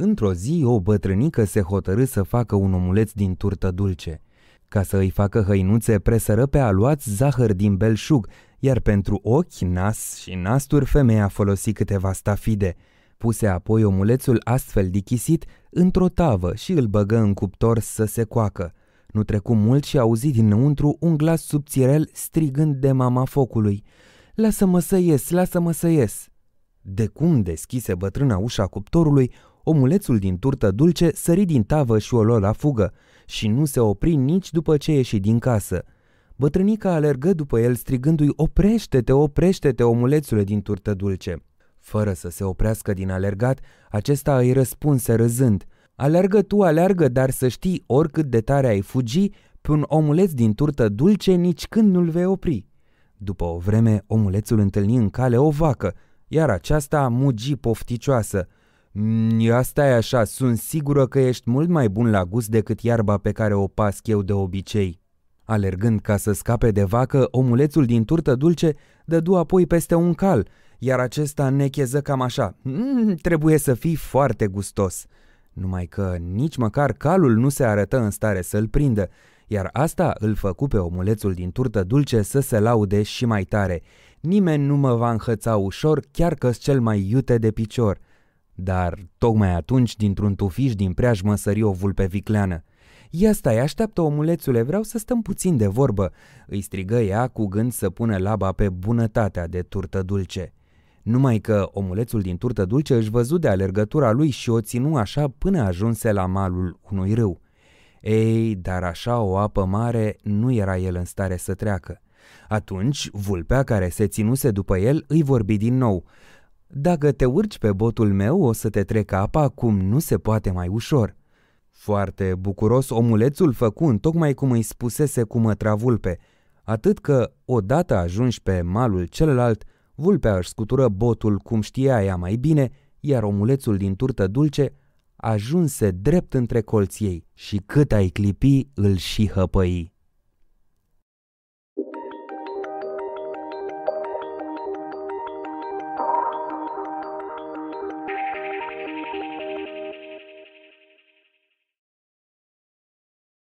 Într-o zi, o bătrânică se hotărâ să facă un omuleț din turtă dulce. Ca să îi facă hăinuțe, presără pe aluați zahăr din belșug, iar pentru ochi, nas și nasturi, femeia folosi câteva stafide. Puse apoi omulețul astfel dichisit într-o tavă și îl băgă în cuptor să se coacă. Nu trecu mult și auzi dinăuntru un glas subțirel strigând de mama focului. Lasă-mă să ies, lasă-mă să ies!" De cum deschise bătrâna ușa cuptorului, Omulețul din turtă dulce sări din tavă și o lua la fugă și nu se opri nici după ce ieși din casă. Bătrânica alergă după el strigându-i oprește-te, oprește-te, omulețule din turtă dulce. Fără să se oprească din alergat, acesta îi răspunse râzând. Alergă tu, alergă, dar să știi, oricât de tare ai fugi, pe un omuleț din turtă dulce nici când nu-l vei opri. După o vreme, omulețul întâlni în cale o vacă, iar aceasta mugi pofticioasă – Ia mm, e așa, sunt sigură că ești mult mai bun la gust decât iarba pe care o pasc eu de obicei. Alergând ca să scape de vacă, omulețul din turtă dulce dădu apoi peste un cal, iar acesta necheză cam așa. Mm, trebuie să fii foarte gustos. Numai că nici măcar calul nu se arătă în stare să-l prindă, iar asta îl făcu pe omulețul din turtă dulce să se laude și mai tare. Nimeni nu mă va înhăța ușor, chiar că cel mai iute de picior – dar tocmai atunci, dintr-un tufiș din preajmă, sări o vulpe vicleană. Ia stai, așteaptă omulețule, vreau să stăm puțin de vorbă, îi strigă ea cu gând să pună laba pe bunătatea de turtă dulce. Numai că omulețul din turtă dulce își văzu de alergătura lui și o ținu așa până ajunse la malul unui râu. Ei, dar așa o apă mare nu era el în stare să treacă. Atunci, vulpea care se ținuse după el îi vorbi din nou – dacă te urci pe botul meu, o să te trec apa cum nu se poate mai ușor. Foarte bucuros omulețul făcut tocmai cum îi spusese cu mătra vulpe, atât că, odată ajungi pe malul celălalt, vulpea își scutură botul cum știa ea mai bine, iar omulețul din turtă dulce ajunse drept între colții ei și cât ai clipi îl și hăpăi.